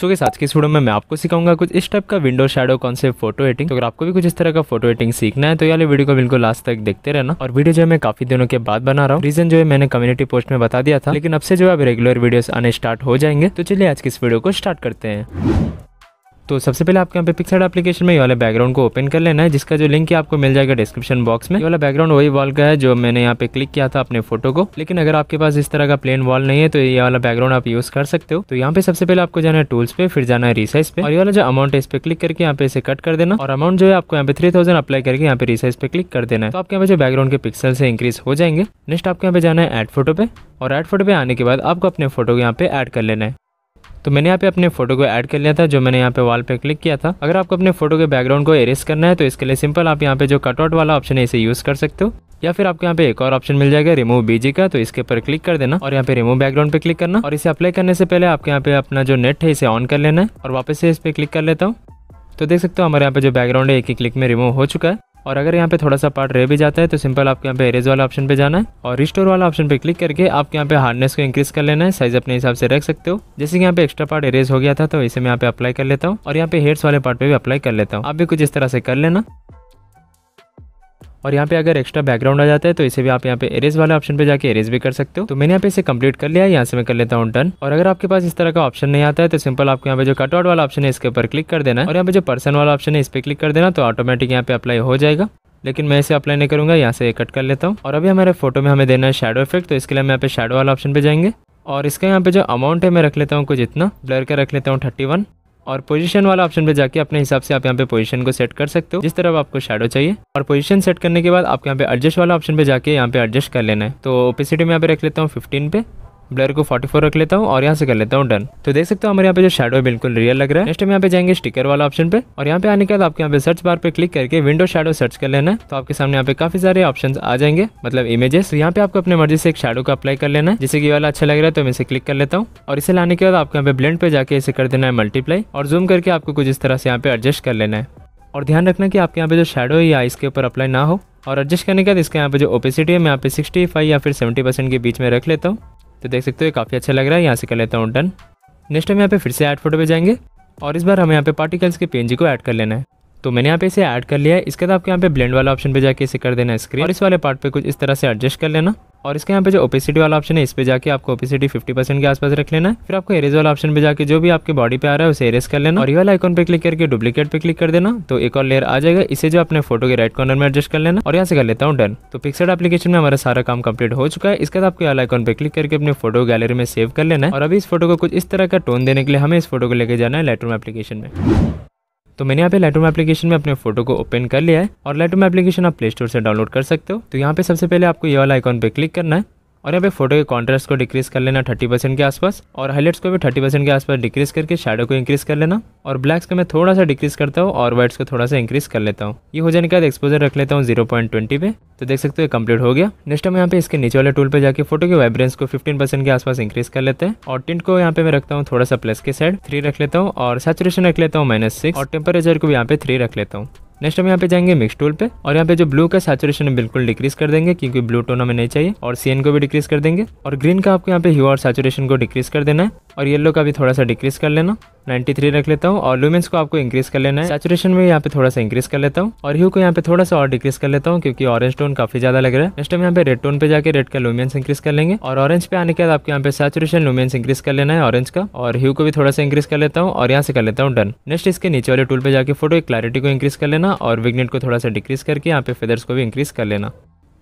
सो के साथ के स्टूडियो में मैं आपको सिखाऊंगा कुछ इस टाइप का window shadow concept photo editing तो अगर आपको भी कुछ इस तरह का फोटो एडिटिंग सीखना है तो यार वीडियो को बिल्कुल लास्ट तक देखते रहना और वीडियो जो है मैं काफी दिनों के बाद बना रहा हूँ रीजन जो है मैंने कम्युनिटी पोस्ट में बता दिया था लेकिन अब से जो है रेगुलर वीडियो आने स्टार्ट हो जाएंगे तो चलिए आज की इस वीडियो को स्टार्ट करते हैं तो सबसे पहले आपके यहाँ पे पिक्सड एप्लीकेशन में ये वाला बैकग्राउंड को ओपन कर लेना है जिसका जो लिंक है आपको मिल जाएगा डिस्क्रिप्शन बॉक्स में ये वाला बैकग्राउंड वही वॉल का है जो मैंने यहाँ पे क्लिक किया था अपने फोटो को लेकिन अगर आपके पास इस तरह का प्लेन वॉल नहीं है तो ये वाला बैकग्राउंड आप यूज कर सकते हो तो यहाँ पे सबसे पहले आपको जाना है टूल्स पे फिर जाना है रिसाइज पे और ये वाला जो अमाउंट है इस पे क्लिक करके यहाँ पे इसे कट कर देना और अमाउंट जो है आपको यहाँ पे थ्री थाउजेंड अप्लाई करके यहाँ पे रिसाइज पे क्लिक कर देना है तो आपके यहाँ पे जो बैकग्राउंड के पिक्सल से इंक्रीज हो जाएंगे नेक्स्ट आपके यहाँ पे जाना है एड फोटो पे और एड फोटो पे आने के बाद आपको अपने फोटो को यहाँ पे एड कर लेना है तो मैंने यहाँ पे अपने फोटो को ऐड कर लिया था जो मैंने यहाँ पे वॉल पे क्लिक किया था अगर आपको अपने फोटो के बैकग्राउंड को एरेस करना है तो इसके लिए सिंपल आप यहाँ पे जो कटआउट वाला ऑप्शन है इसे यूज़ कर सकते हो या फिर आपको यहाँ पे एक और ऑप्शन मिल जाएगा रिमूव बीजी का तो इसके ऊपर क्लिक कर देना और यहाँ पे रिमूव बैकग्राउंड पे क्लिक करना और इसे अप्लाई करने से पहले आपके यहाँ पे अपना जो नेट है इसे ऑन कर लेना है और वापस से इस पर क्लिक कर लेता हूँ तो देख सकते हो हमारे यहाँ पे जो बैकग्राउंड है एक ही क्लिक में रिमूव हो चुका है और अगर यहाँ पे थोड़ा सा पार्ट रह भी जाता है तो सिंपल आपके यहाँ पे एरेज वाला ऑप्शन पे जाना है और रिस्टोर वाला ऑप्शन पे क्लिक करके आपके यहाँ पे हार्डनेस को इंक्रीज कर लेना है साइज अपने हिसाब से रख सकते हो जैसे कि यहाँ पे एक्स्ट्रा पार्ट एरेज हो गया था तो इसे मैं यहाँ पे अप्लाई कर लेता हूँ और यहाँ पे हेड्स वाले पार्ट पे भी अप्लाई कर लेता हूँ आप भी कुछ इस तरह से कर लेना और यहाँ पे अगर एक्स्ट्रा बैकग्राउंड आ जाता है तो इसे भी आप यहाँ पे एरेज वाले ऑप्शन पे जाके एरेज भी कर सकते हो तो मैंने यहाँ पे इसे कंप्लीट कर लिया यहाँ से मैं कर लेता हूँ डन और अगर आपके पास इस तरह का ऑप्शन नहीं आता है तो सिंपल आपको यहाँ पे जो कटआउट वाला ऑप्शन है इसके ऊपर क्लिक कर देना और यहाँ पे जो पर्सन वाला ऑप्शन है इस पर क्लिक कर देना तो ऑटोमेटिक यहाँ पे अप्लाई हो जाएगा लेकिन मैं इसे अप्लाई नहीं करूँगा यहाँ से कट कर लेता हूँ और अभी हमारे फोटो में हमें देना है शेडो इफेक्ट तो इसके लिए हम यहाँ पे शेडो वाला ऑप्शन पे जाएंगे और इसका यहाँ पे जो अमाउंट है मैं रख लेता हूँ कुछ इतना ब्लर का रख लेता हूँ थर्टी वन और पोजीशन वाला ऑप्शन पे जाके अपने हिसाब से आप यहाँ पे पोजीशन को सेट कर सकते हो जिस तरफ आपको शेडो चाहिए और पोजीशन सेट करने के बाद आपके यहाँ पे एडजस्ट वाला ऑप्शन पे जाके यहाँ पे एडजस्ट कर लेना है तो ओपेसिटी में यहाँ पे रख लेता हूँ फिफ्टीन पे ब्लर को 44 रख लेता हूँ और यहाँ से कर लेता हूँ डन तो देख सकते हो हमारे यहाँ पे जो शेडो बिल्कुल रियल लग रहा है नेक्स्ट हम यहाँ पे जाएंगे स्टिकर वाला ऑप्शन पे और यहाँ पे आने के बाद आपके यहाँ पे सर्च बार पे क्लिक करके विंडो शेडो सर्च कर लेना है तो आपके सामने यहाँ पे काफी सारे ऑप्शन आ जाएंगे मतलब इमेजेस तो यहाँ पे आपको अपने मर्जी से एक शेडो का अप्लाई कर लेना है जैसे कि वाला अच्छा लग रहा है तो मैं इसे क्लिक कर लेता हूँ और इसे लाने के बाद आपके यहाँ पे ब्लेंड पे जाके इसे कर देना है मल्टीप्लाई और जूम करके आपको कुछ इस तरह से यहाँ पे एडजस्ट कर लेना है और ध्यान रखना कि आपके यहाँ पे जो शेडो है या इसके ऊपर अप्लाई ना हो और एडजस्ट करने के बाद इसके यहाँ पे जो ओपेसिटी है मैं यहाँ पे सिक्सटी फाइव या फिर सेवेंटी परसेंट के बीच में रख लेता हूँ तो देख सकते हो काफ़ी अच्छा लग रहा है यहाँ से कर लेता हूँ डन नेक्स्ट हम यहाँ पे फिर से ऐड फोटो पे जाएंगे और इस बार हमें यहाँ पे पार्टिकल्स के पेंजी को ऐड कर लेना है तो मैंने यहाँ पे इसे ऐड कर लिया है इसके बाद आपके यहाँ पे ब्लेंड वाला ऑप्शन पे जाके इसे कर देना है स्क्रीन और इस वाले पार्ट पे कुछ इस तरह से एडजस्ट कर लेना और इसके यहाँ पे जो ओपेसिटी वाला ऑप्शन है इस पे जाके आपको ओपेसिटी 50 परसेंट के आसपास रख लेना है फिर आपको एरेज वाला ऑप्शन पे जाके जो भी आपके बॉडी पे आ रहा है उसे एरेज कर लेना और ये वाला आइकन पे क्लिक करके डुप्लीकेट पे क्लिक कर देना तो एक और लेयर आ जाएगा इसे जो अपने फोटो के राइट कॉर्नर में एडजस्ट कर लेना और यहाँ से कर लेता हूँ डन तो पिक्सड एप्लीकेशन में हमारा सारा काम कम्प्लीट हो चुका है इसके बाद आपको वाला आइकॉन पे क्लिक करके अपने फोटो गैलरी में सेव कर लेना है और अभी इस फोटो को कुछ इस तरह का टोन देने के लिए हमें इस फोटो को लेकर जाना है लाइटरूम एप्लीकेशन में तो मैंने यहाँ पे लाइटरूम एप्लीकेशन में अपने फोटो को ओपन कर लिया है और लाइटरूम एप्लीकेशन आप प्ले स्टोर से डाउनलोड कर सकते हो तो यहाँ पे सबसे पहले आपको ये वाला आइकॉन पे क्लिक करना है और यहाँ पे फोटो के कॉन्ट्रास्ट को डिक्रीज कर लेना 30 परसेंट के आसपास और हाईलाइट्स को भी 30 परसेंट के आसपास डिक्रीज करके शेडो को इंक्रीज कर लेना और ब्लैक्स को मैं थोड़ा सा डिक्रीज करता हूँ और व्हाइट्स को थोड़ा सा इंक्रीज कर लेता हूँ ये हो जाने के बाद एक्सपोजर रख लेता हूँ जीरो पे तो देख सकते हो कंप्लीट हो गया नेक्स्ट हम यहाँ पे इसके नीचे वाले टूल पे जाके फोटो के वाइब्रेंस को परसेंट के आसपास इंक्रीज कर लेते हैं और टिंट को यहाँ पे मैं रखता हूँ थोड़ा सा प्लस के साइड थ्री रख लेता हूँ और सैचुरेशन रख लेता हूँ माइनस सिक्स और टेम्परेचर को भी यहाँ पे थ्री रख लेता हूँ नेक्स्ट हम यहाँ पे जाएंगे मिक्स टूल पे और यहाँ पे जो ब्लू का सैचुरेशन है बिल्कुल डिक्रीज कर देंगे क्योंकि ब्लू टोन हमें नहीं चाहिए और सी को भी डिक्रीज कर देंगे और ग्रीन का आपको यहाँ पे ह्यू और सेचुरेशन को डिक्रीज कर देना है और येलो का भी थोड़ा सा डिक्रीज़ कर लेना 93 रख लेता हूँ और लुमेंस को आपको इंक्रीज़ कर लेना है सेचुरेशन में यहाँ पे थोड़ा सा इंक्रीज़ कर लेता हूँ और ह्यू को यहाँ पे थोड़ा सा और डिक्रीज़ कर लेता हूँ क्योंकि ऑरेंज टोन काफ़ी ज़्यादा लग रहा है नेक्स्ट हम यहाँ पे रेड टोन पे जाके रेड का लुमेंस इंक्रीज़ कर लेंगे और ऑरेंज पे आने के बाद आपको यहाँ पे सेचुरेशन लुमेंस इंक्रीज़ कर लेना है ऑरेंज का और ह्यू को भी थोड़ा सा इंक्रीज़ कर लेता हूँ और यहाँ से कर लेता हूँ डन नेक्स्ट इसके नीचे वाले टूल पर जाकर फोटो क्लैरिटी को इंक्रीज़ कर लेना और विग्नेट को थोड़ा सा डिक्रीज़ करके यहाँ पे फेदर्स को भी इंक्रीज़ कर लेना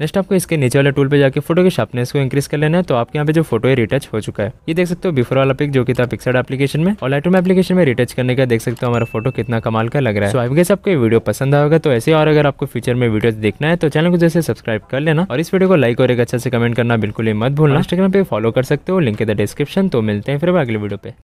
नेक्स्ट आपको इसके नीचे वाले टूल पे जाके फोटो की शार्पनेस को इंक्रीज कर लेना है तो आपके यहाँ पे जो फोटो है रिटच हो चुका है ये देख सकते हो बिफोर वाला पिक जो कि था पिक्सड एप्लीकेशन में और लाइटरूम एप्लीकेशन में रिटच करने का देख सकते हो हमारा फोटो कितना कमाल का लग रहा है तो आई गेस आपको वीडियो पसंद आएगा तो ऐसे और अगर आपको फ्यूचर में वीडियो देखना है तो चैनल को जैसे सब्सक्राइब कर लेना और इस वीडियो को लाइक और एक अच्छा से कमेंट करना बिल्कुल ही मत भूलना इंस्टाग्राम पे फॉलो कर सकते हो लिंक इधर द डिस्क्रिप्शन तो मिलते हैं फिर अगले वीडियो पे